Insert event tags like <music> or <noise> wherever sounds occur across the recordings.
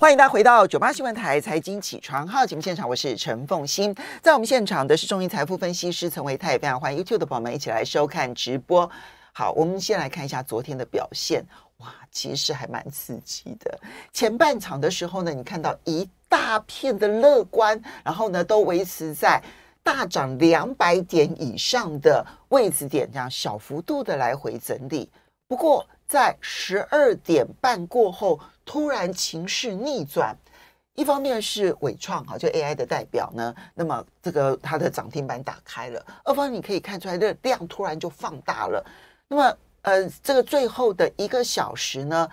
欢迎大家回到九八新闻台财经起床号节目现场，我是陈凤欣，在我们现场的是中银财富分析师陈维泰，非常欢迎 YouTube 的朋友们一起来收看直播。好，我们先来看一下昨天的表现，哇，其实还蛮刺激的。前半场的时候呢，你看到一大片的乐观，然后呢都维持在大涨两百点以上的位置点，这样小幅度的来回整理。不过，在十二点半过后，突然情势逆转，一方面是伟创哈，就 AI 的代表呢，那么这个它的涨停板打开了，二方你可以看出来，这量突然就放大了，那么呃，这个最后的一个小时呢，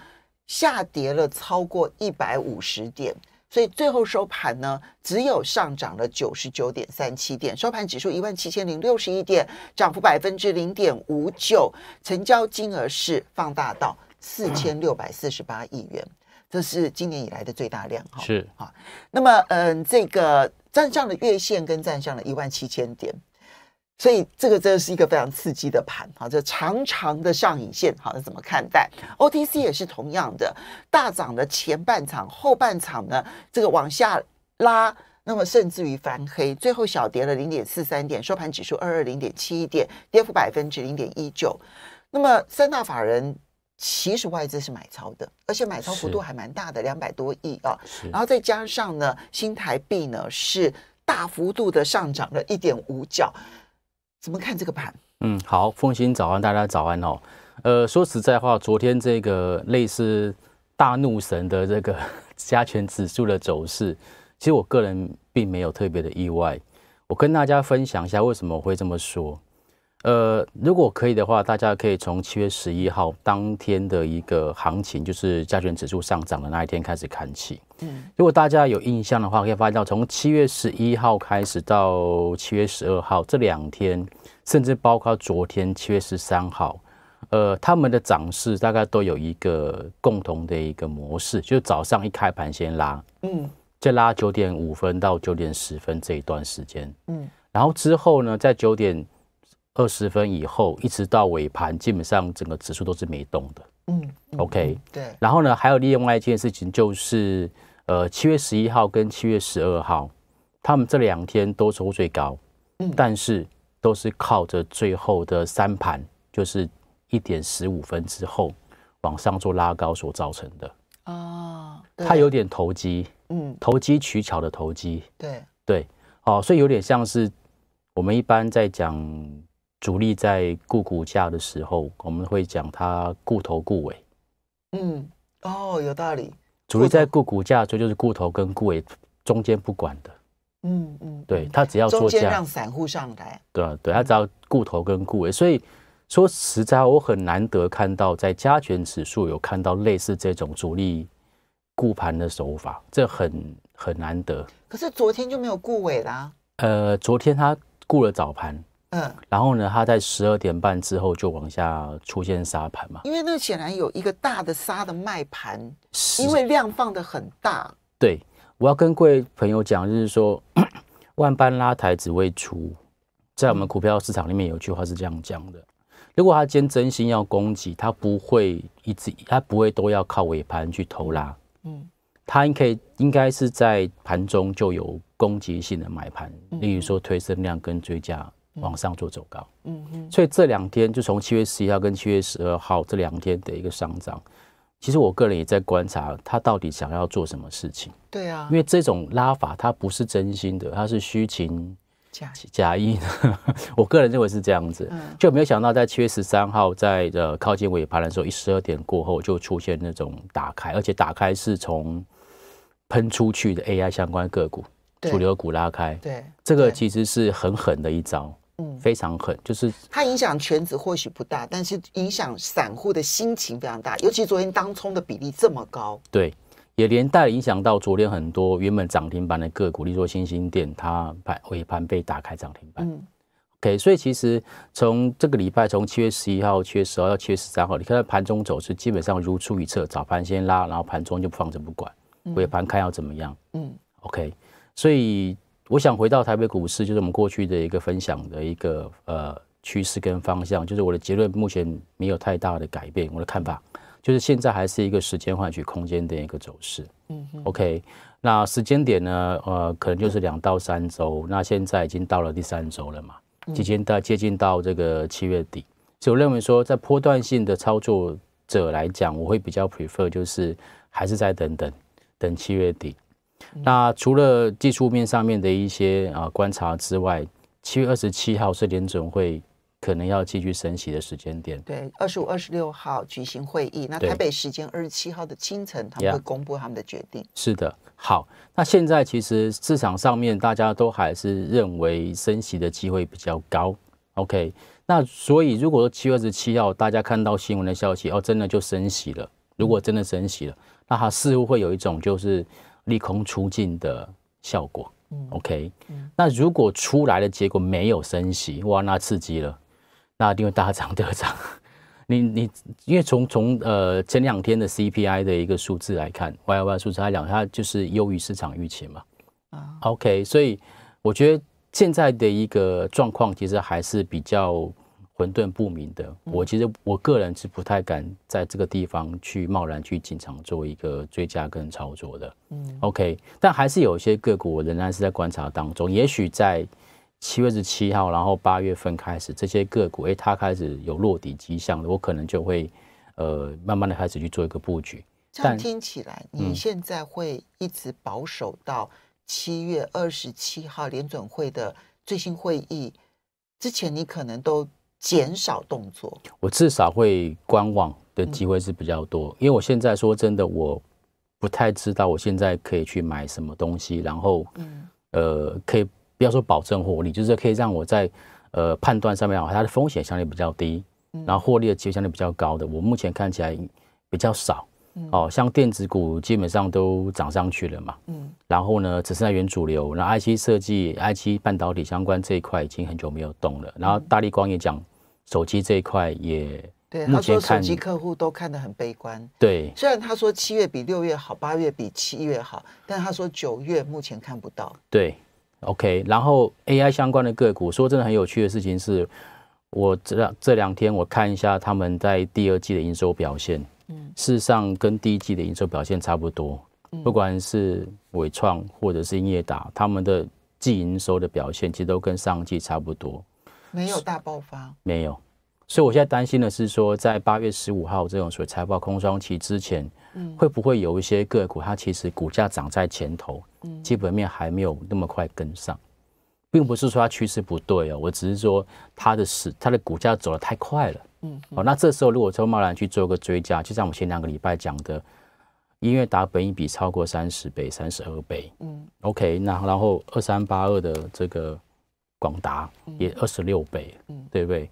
下跌了超过一百五十点。所以最后收盘呢，只有上涨了九十九点三七点，收盘指数一万七千零六十一点，涨幅百分之零点五九，成交金额是放大到四千六百四十八亿元，这是今年以来的最大量哈。是哈，那么嗯，这个站上了月线跟站上了一万七千点。所以这个真的是一个非常刺激的盘啊！这长长的上影线，哈，怎么看待？OTC 也是同样的，大涨的前半场，后半场呢，这个往下拉，那么甚至于翻黑，最后小跌了零点四三点，收盘指数二二零点七一点，跌幅百分之零点一九。那么三大法人其实外资是买超的，而且买超幅度还蛮大的，两百多亿啊。然后再加上呢，新台币呢是大幅度的上涨了一点五角。怎么看这个盘？嗯，好，凤清早安，大家早安哦。呃，说实在话，昨天这个类似大怒神的这个 <laughs> 加权指数的走势，其实我个人并没有特别的意外。我跟大家分享一下，为什么会这么说。呃，如果可以的话，大家可以从七月十一号当天的一个行情，就是加权指数上涨的那一天开始看起。嗯，如果大家有印象的话，可以发现到从七月十一号开始到七月十二号这两天，甚至包括昨天七月十三号，呃，他们的涨势大概都有一个共同的一个模式，就是早上一开盘先拉，嗯，再拉九点五分到九点十分这一段时间，嗯，然后之后呢，在九点。二十分以后，一直到尾盘，基本上整个指数都是没动的。嗯，OK。对。然后呢，还有另外一件事情，就是呃，七月十一号跟七月十二号，他们这两天都收最高，嗯，但是都是靠着最后的三盘，就是一点十五分之后往上做拉高所造成的。哦，它有点投机，嗯，投机取巧的投机。对对，哦，所以有点像是我们一般在讲。主力在顾股价的时候，我们会讲它顾头顾尾。嗯，哦，有道理。主力在顾股价，就是顾头跟顾尾中间不管的。嗯嗯。对他只要中间让散户上来。对对，他只要顾头跟顾尾。所以说实在我很难得看到在加权指数有看到类似这种主力顾盘的手法，这很很难得。可是昨天就没有顾尾啦。呃，昨天他顾了早盘。嗯，然后呢，它在十二点半之后就往下出现沙盘嘛？因为那显然有一个大的沙的卖盘，因为量放的很大。对，我要跟各位朋友讲，就是说，<clears throat> 万般拉抬只为出，在我们股票市场里面有一句话是这样讲的：如果他今天真心要攻击，他不会一直，他不会都要靠尾盘去偷拉。嗯，他应该应该是在盘中就有攻击性的买盘，例如说推升量跟追加。往上做走高，嗯嗯，所以这两天就从七月十一号跟七月十二号这两天的一个上涨，其实我个人也在观察他到底想要做什么事情。对啊，因为这种拉法它不是真心的，它是虚情假假意的。<laughs> 我个人认为是这样子，就没有想到在七月十三号在的靠近尾盘的时候，一十二点过后就出现那种打开，而且打开是从喷出去的 AI 相关个股、主流股拉开。对，这个其实是很狠的一招。嗯，非常狠，就是它影响全指或许不大，但是影响散户的心情非常大，尤其昨天当冲的比例这么高，对，也连带影响到昨天很多原本涨停板的个股，例如说星星店，它盘尾盘被打开涨停板。嗯，OK，所以其实从这个礼拜，从七月十一号、七月十二号、七月十三号，你看到盘中走势基本上如出一辙，早盘先拉，然后盘中就放着不管，尾盘看要怎么样。嗯，OK，所以。我想回到台北股市，就是我们过去的一个分享的一个呃趋势跟方向，就是我的结论目前没有太大的改变。我的看法就是现在还是一个时间换取空间的一个走势。嗯，OK，那时间点呢，呃，可能就是两到三周。那现在已经到了第三周了嘛，接近到接近到这个七月底。所以我认为说，在波段性的操作者来讲，我会比较 prefer 就是还是再等等，等七月底。那除了技术面上面的一些啊观察之外，七月二十七号是联准会可能要继续升息的时间点。对，二十五、二十六号举行会议，那台北时间二十七号的清晨，他们会公布他们的决定。是的，好。那现在其实市场上面大家都还是认为升息的机会比较高。OK，那所以如果说七月二十七号大家看到新闻的消息，哦，真的就升息了。如果真的升息了，那它似乎会有一种就是。利空出尽的效果，嗯，OK，嗯，那如果出来的结果没有升息，哇，那刺激了，那一定会大涨特涨。<laughs> 你你因为从从呃前两天的 CPI 的一个数字来看 y y 数字来讲，它就是优于市场预期嘛，啊，OK，所以我觉得现在的一个状况其实还是比较。混沌不明的，我其实我个人是不太敢在这个地方去贸然去进场做一个追加跟操作的。嗯，OK，但还是有一些个股，我仍然是在观察当中。也许在七月十七号，然后八月份开始，这些个股哎，它开始有落底迹象了，我可能就会呃慢慢的开始去做一个布局。但听起来你现在会一直保守到七月二十七号联准会的最新会议之前，你可能都。减少动作，我至少会观望的机会是比较多，因为我现在说真的，我不太知道我现在可以去买什么东西，然后，呃，可以不要说保证获利，就是可以让我在呃判断上面啊，它的风险相对比较低，然后获利的机会相对比较高的，我目前看起来比较少。哦，像电子股基本上都涨上去了嘛，嗯，然后呢，只剩下原主流，那 I 七设计、I 七半导体相关这一块已经很久没有动了，然后大力光也讲手机这一块也，对，目前机客户都看得很悲观，对，虽然他说七月比六月好，八月比七月好，但他说九月目前看不到，对，OK，然后 A I 相关的个股，说真的很有趣的事情是，我这这两天我看一下他们在第二季的营收表现。事实上，跟第一季的营收表现差不多。不管是伟创或者是英业达，他们的季营收的表现其实都跟上季差不多，没有大爆发。没有。所以，我现在担心的是说，在八月十五号这种所谓财报空窗期之前，嗯，会不会有一些个股，它其实股价涨在前头，基本面还没有那么快跟上。并不是说它趋势不对哦，我只是说它的市、它的股价走得太快了。嗯，哦，那这时候如果说贸然去做个追加，就像我们前两个礼拜讲的，因乐达本一比超过三十倍、三十二倍。嗯，OK，那然后二三八二的这个广达也二十六倍，嗯，对不对？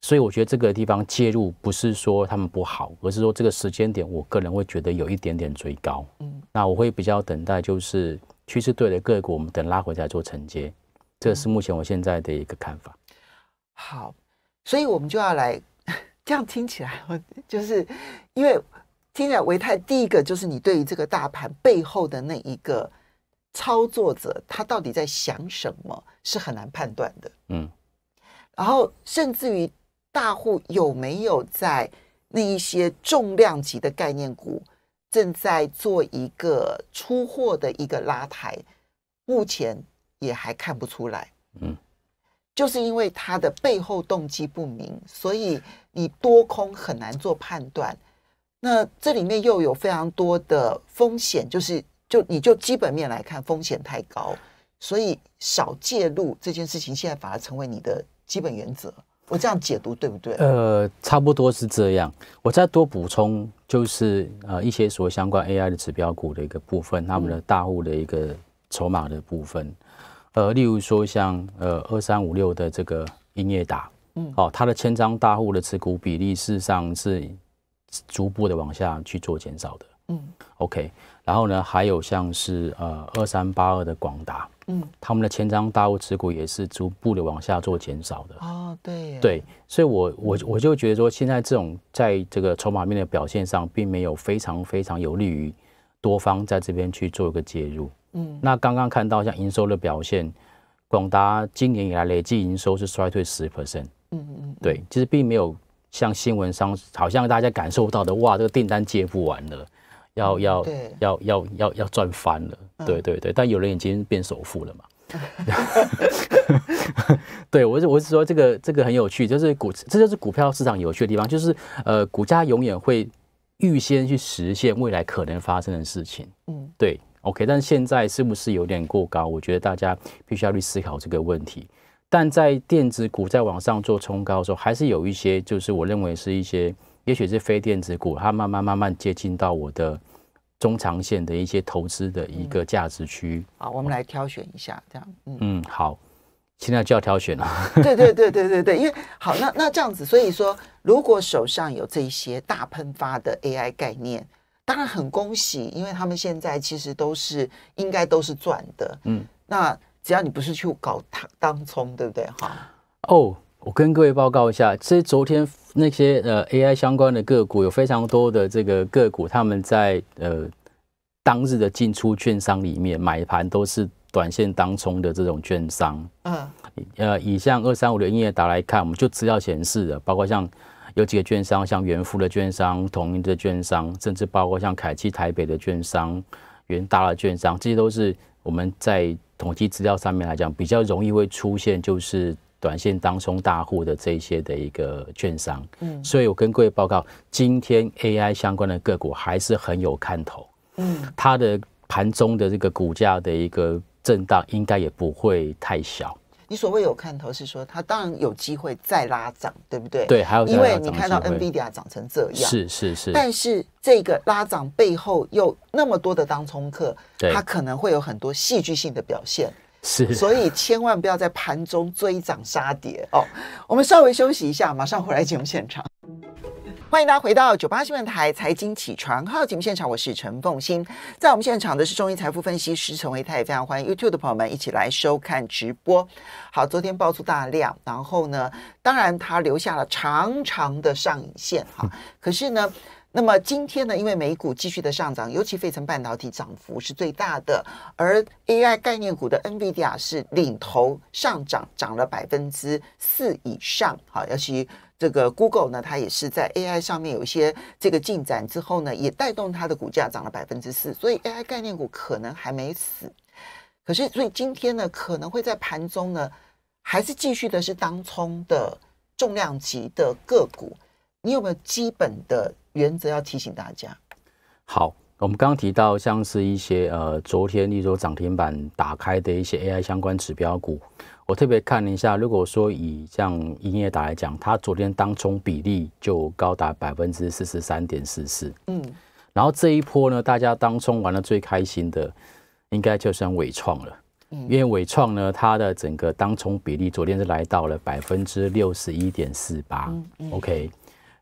所以我觉得这个地方介入不是说他们不好，而是说这个时间点，我个人会觉得有一点点追高。嗯，那我会比较等待，就是趋势对的个股，我们等拉回来做承接。这是目前我现在的一个看法。好，所以我们就要来 <laughs> 这样听起来，就是因为听起来维泰第一个就是你对于这个大盘背后的那一个操作者，他到底在想什么，是很难判断的。嗯，然后甚至于大户有没有在那一些重量级的概念股正在做一个出货的一个拉抬，目前。也还看不出来，嗯，就是因为它的背后动机不明，所以你多空很难做判断。那这里面又有非常多的风险，就是就你就基本面来看风险太高，所以少介入这件事情，现在反而成为你的基本原则。我这样解读对不对？呃，差不多是这样。我再多补充就是呃一些所谓相关 AI 的指标股的一个部分，他们的大户的一个筹码的部分。呃，例如说像呃二三五六的这个兴业达，嗯，哦，它的千张大户的持股比例事实上是逐步的往下去做减少的，嗯，OK，然后呢，还有像是呃二三八二的广达，嗯，他们的千张大户持股也是逐步的往下做减少的，哦，对，对，所以我我我就觉得说现在这种在这个筹码面的表现上，并没有非常非常有利于多方在这边去做一个介入。嗯，那刚刚看到像营收的表现，广达今年以来累计营收是衰退十 percent。嗯嗯，对，其实并没有像新闻上好像大家感受到的，哇，这个订单接不完了，要要要要要要赚翻了，对对对。但有人已经变首富了嘛？<laughs> <laughs> 对我是我是说，这个这个很有趣，就是股这就是股票市场有趣的地方，就是呃，股价永远会预先去实现未来可能发生的事情。嗯，对。OK，但现在是不是有点过高？我觉得大家必须要去思考这个问题。但在电子股在往上做冲高的时候，还是有一些，就是我认为是一些，也许是非电子股，它慢慢慢慢接近到我的中长线的一些投资的一个价值区。好，我们来挑选一下，这样，嗯嗯，好，现在就要挑选了。对对对对对对，因为好那那这样子，所以说如果手上有这些大喷发的 AI 概念。当然很恭喜，因为他们现在其实都是应该都是赚的。嗯，那只要你不是去搞当当冲，对不对？哈。哦，我跟各位报告一下，这昨天那些呃 AI 相关的个股，有非常多的这个个股，他们在呃当日的进出券商里面买盘都是短线当冲的这种券商。嗯。呃，以像二三五零业达来看，我们就资料显示的，包括像。有几个券商，像元富的券商、统一的券商，甚至包括像凯基台北的券商、元大的券商，这些都是我们在统计资料上面来讲比较容易会出现，就是短线当中大户的这些的一个券商。嗯，所以我跟各位报告，今天 AI 相关的个股还是很有看头。嗯，它的盘中的这个股价的一个震荡应该也不会太小。你所谓有看头是说，它当然有机会再拉涨，对不对？对，还有因为你看到 NVIDIA 涨成这样，是是是，但是这个拉涨背后又那么多的当冲客，它可能会有很多戏剧性的表现，是，所以千万不要在盘中追涨杀跌哦。我们稍微休息一下，马上回来节目现场。欢迎大家回到九八新闻台财经起床号节目现场，我是陈凤欣，在我们现场的是中医财富分析师陈维泰，也非常欢迎 YouTube 的朋友们一起来收看直播。好，昨天爆出大量，然后呢，当然它留下了长长的上影线哈。<laughs> 可是呢，那么今天呢，因为美股继续的上涨，尤其费城半导体涨幅是最大的，而 AI 概念股的 NVIDIA 是领头上涨，涨了百分之四以上。好，尤其。这个 Google 呢，它也是在 AI 上面有一些这个进展之后呢，也带动它的股价涨了百分之四，所以 AI 概念股可能还没死。可是，所以今天呢，可能会在盘中呢，还是继续的是当冲的重量级的个股。你有没有基本的原则要提醒大家？好，我们刚刚提到像是一些呃，昨天例如涨停板打开的一些 AI 相关指标股。我特别看了一下，如果说以像营业达来讲，它昨天当冲比例就高达百分之四十三点四四。嗯，然后这一波呢，大家当冲玩的最开心的，应该就算伟创了。嗯，因为伟创呢，它的整个当冲比例昨天是来到了百分之六十一点四八。嗯嗯。O K，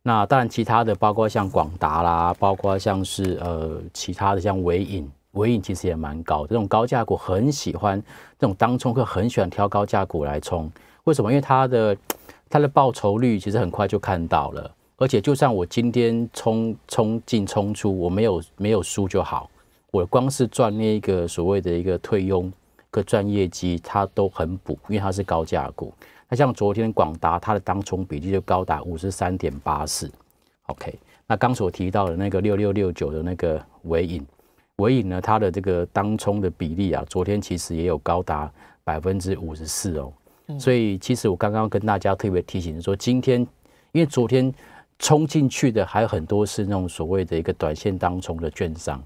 那当然其他的，包括像广达啦，包括像是呃其他的像伟影。尾影其实也蛮高，这种高价股很喜欢，这种当冲会很喜欢挑高价股来冲。为什么？因为它的它的报酬率其实很快就看到了，而且就算我今天冲冲进冲出，我没有没有输就好，我光是赚那个所谓的一个退佣，跟赚业绩，它都很补，因为它是高价股。那像昨天广达，它的当冲比例就高达五十三点八四。OK，那刚所提到的那个六六六九的那个尾影。所影呢，它的这个当冲的比例啊，昨天其实也有高达百分之五十四哦。所以其实我刚刚跟大家特别提醒说，今天因为昨天冲进去的还有很多是那种所谓的一个短线当冲的券商，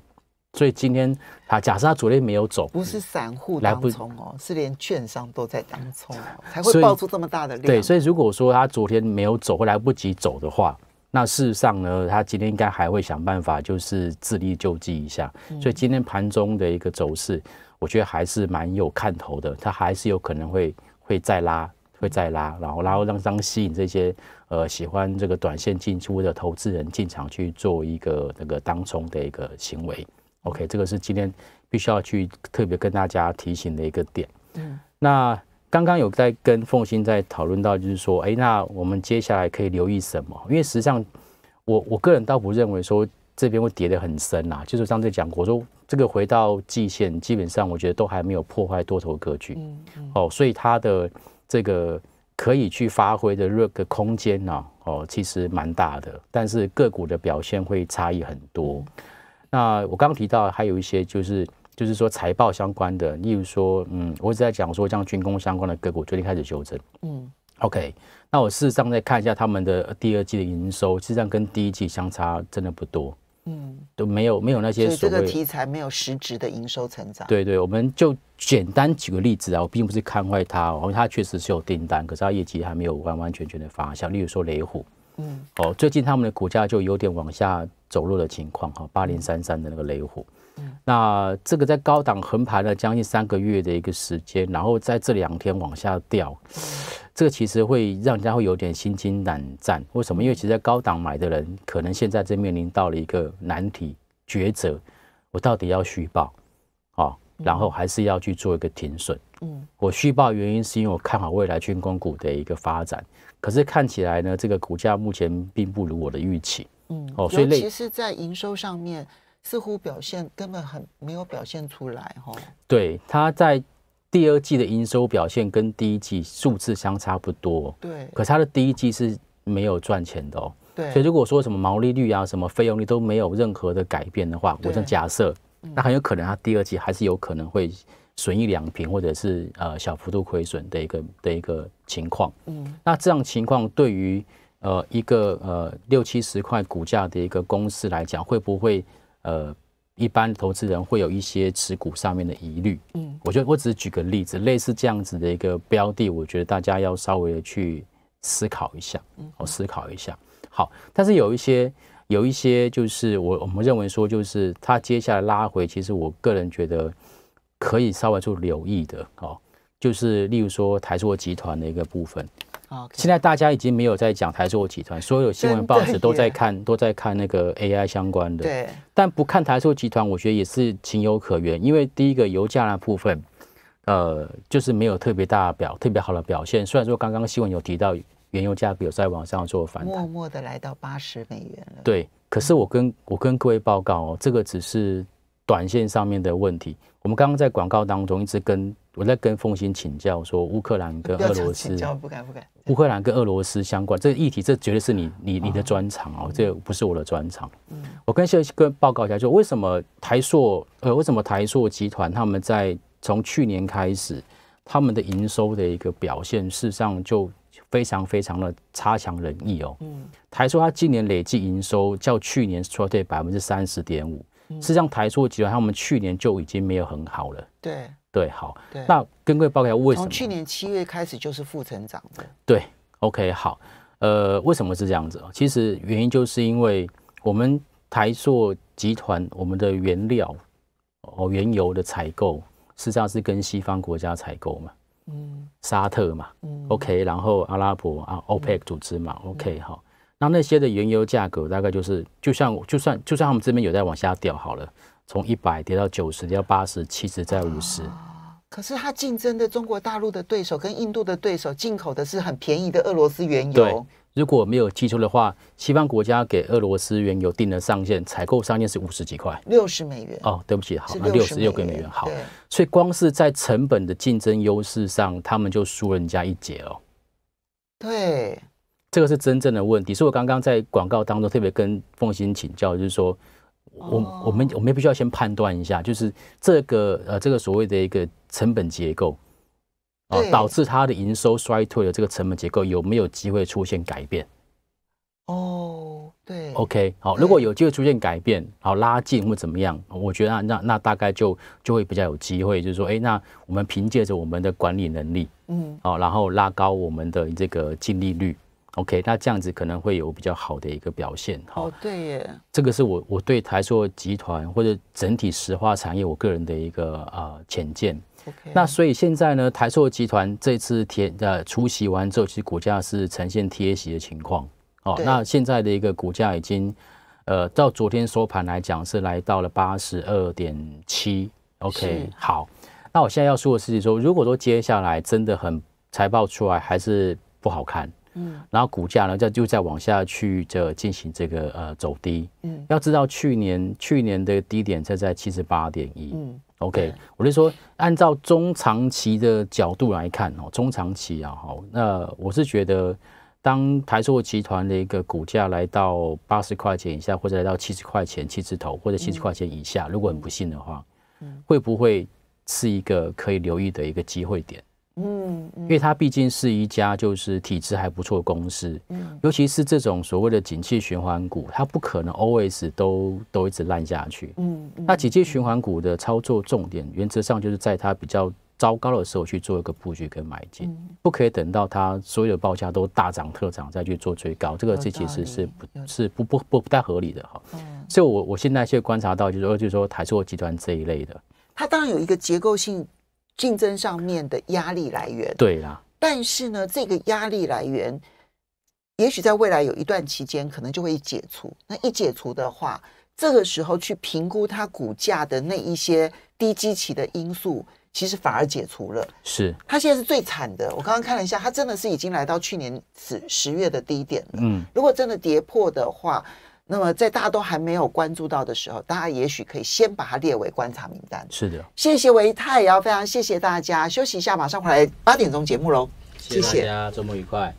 所以今天他假设他昨天没有走，不是散户不冲哦，是连券商都在当冲，才会爆出这么大的量。对，所以如果说他昨天没有走，或来不及走的话。那事实上呢，他今天应该还会想办法，就是自力救济一下。所以今天盘中的一个走势，我觉得还是蛮有看头的。它还是有可能会会再拉，会再拉，然后然后让上吸引这些呃喜欢这个短线进出的投资人进场去做一个这个当冲的一个行为。OK，这个是今天必须要去特别跟大家提醒的一个点。嗯，那。刚刚有在跟凤鑫在讨论到，就是说，哎，那我们接下来可以留意什么？因为实际上，我我个人倒不认为说这边会跌得很深呐。就是上次讲过，说这个回到季线，基本上我觉得都还没有破坏多头格局，哦，所以它的这个可以去发挥的热个空间呢，哦，其实蛮大的。但是个股的表现会差异很多。那我刚刚提到还有一些就是。就是说财报相关的，例如说，嗯，我一直在讲说像军工相关的个股最近开始修正，嗯，OK，那我事实上再看一下他们的第二季的营收，实际上跟第一季相差真的不多，嗯，都没有没有那些所谓这个题材没有实质的营收成长。对对，我们就简单举个例子啊，我并不是看坏它，哦，为它确实是有订单，可是它业绩还没有完完全全的发酵。例如说雷虎，嗯，哦，最近他们的股价就有点往下走弱的情况哈，八零三三的那个雷虎。那这个在高档横盘了将近三个月的一个时间，然后在这两天往下掉，这个其实会让人家会有点心惊胆战。为什么？因为其实在高档买的人，可能现在正面临到了一个难题抉择：我到底要虚报，啊，然后还是要去做一个停损。嗯，我虚报原因是因为我看好未来军工股的一个发展，可是看起来呢，这个股价目前并不如我的预期。嗯，哦，所以其实，在营收上面。似乎表现根本很没有表现出来，哦。对，他在第二季的营收表现跟第一季数字相差不多。对。可是他的第一季是没有赚钱的哦。对。所以如果说什么毛利率啊、什么费用率都没有任何的改变的话，我正假设，那很有可能他第二季还是有可能会损一两平，或者是呃小幅度亏损的一个的一个情况。嗯。那这样情况对于呃一个呃六七十块股价的一个公司来讲，会不会？呃，一般投资人会有一些持股上面的疑虑，嗯，我觉得我只是举个例子，类似这样子的一个标的，我觉得大家要稍微的去思考一下，嗯，我思考一下，好，但是有一些有一些就是我我们认为说就是它接下来拉回，其实我个人觉得可以稍微做留意的，哦，就是例如说台塑集团的一个部分。现在大家已经没有在讲台塑集团，所有新闻报纸都在看，都在看那个 AI 相关的。对，但不看台塑集团，我觉得也是情有可原，因为第一个油价那部分，呃，就是没有特别大的表、特别好的表现。虽然说刚刚新闻有提到原油价格有在往上做反弹，默默的来到八十美元了。对，可是我跟我跟各位报告哦，这个只是。短线上面的问题，我们刚刚在广告当中一直跟我在跟奉新请教说，乌克兰跟俄罗斯请不敢不敢，乌克兰跟俄罗斯相关这个议题，这绝对是你你你的专长哦，这不是我的专长。我跟谢在哥报告一下，就为什么台塑呃，为什么台塑集团他们在从去年开始，他们的营收的一个表现，事实上就非常非常的差强人意哦。嗯，台塑它今年累计营收较去年衰退百分之三十点五。实际上台塑集团，他们去年就已经没有很好了。对对，好。对，那各位报告，一下为什么去年七月开始就是负成长的？对，OK，好。呃，为什么是这样子？其实原因就是因为我们台塑集团，我们的原料，哦，原油的采购，实际上是跟西方国家采购嘛。嗯。沙特嘛。嗯。OK，然后阿拉伯啊，OPEC 组织嘛。OK，好。那那些的原油价格大概就是，就像就算就算他们这边有在往下掉好了，从一百跌到九十，跌到八十七十，在五十。可是他竞争的中国大陆的对手跟印度的对手进口的是很便宜的俄罗斯原油。如果没有记错的话，西方国家给俄罗斯原油定的上限采购上限是五十几块，六十美元。哦，对不起，好，那六十六个美元好。所以光是在成本的竞争优势上，他们就输人家一截了。对。这个是真正的问题，所以我刚刚在广告当中特别跟凤欣请教，就是说，我我们我们也必须要先判断一下，就是这个呃这个所谓的一个成本结构啊，导致它的营收衰退的这个成本结构有没有机会出现改变？哦，对，OK，好，如果有机会出现改变，好拉近或怎么样，我觉得那那那大概就就会比较有机会，就是说，哎，那我们凭借着我们的管理能力，嗯，好，然后拉高我们的这个净利率。OK，那这样子可能会有比较好的一个表现，哈。哦，对耶。这个是我我对台塑集团或者整体石化产业我个人的一个啊浅见。OK，那所以现在呢，台塑集团这次贴呃出席完之后，其实股价是呈现贴息的情况。哦，那现在的一个股价已经呃到昨天收盘来讲是来到了八十二点七。OK，好。那我现在要说的事情说，如果说接下来真的很财报出来还是不好看。嗯，然后股价呢，再就再往下去，这进行这个呃走低。嗯，要知道去年去年的低点在在七十八点一。嗯，OK，我就说，按照中长期的角度来看哦，中长期啊，哈，那我是觉得，当台塑集团的一个股价来到八十块钱以下，或者来到七十块钱、七字头，或者七十块钱以下，如果很不幸的话，会不会是一个可以留意的一个机会点？嗯，因为它毕竟是一家就是体质还不错的公司，嗯，尤其是这种所谓的景气循环股，它不可能 always 都都一直烂下去，嗯，那景气循环股的操作重点原则上就是在它比较糟糕的时候去做一个布局跟买进，不可以等到它所有的报价都大涨特涨再去做追高，这个这其实是不，是不不不不太合理的哈。所以，我我现在去观察到就是说，就是说台塑集团这一类的，它当然有一个结构性。竞争上面的压力来源，对啦。但是呢，这个压力来源，也许在未来有一段期间，可能就会解除。那一解除的话，这个时候去评估它股价的那一些低基期的因素，其实反而解除了。是，它现在是最惨的。我刚刚看了一下，它真的是已经来到去年十十月的低点了。嗯，如果真的跌破的话。那么，在大家都还没有关注到的时候，大家也许可以先把它列为观察名单。是的，谢谢维泰，也要非常谢谢大家。休息一下，马上回来八点钟节目喽。谢谢大家，周末愉快。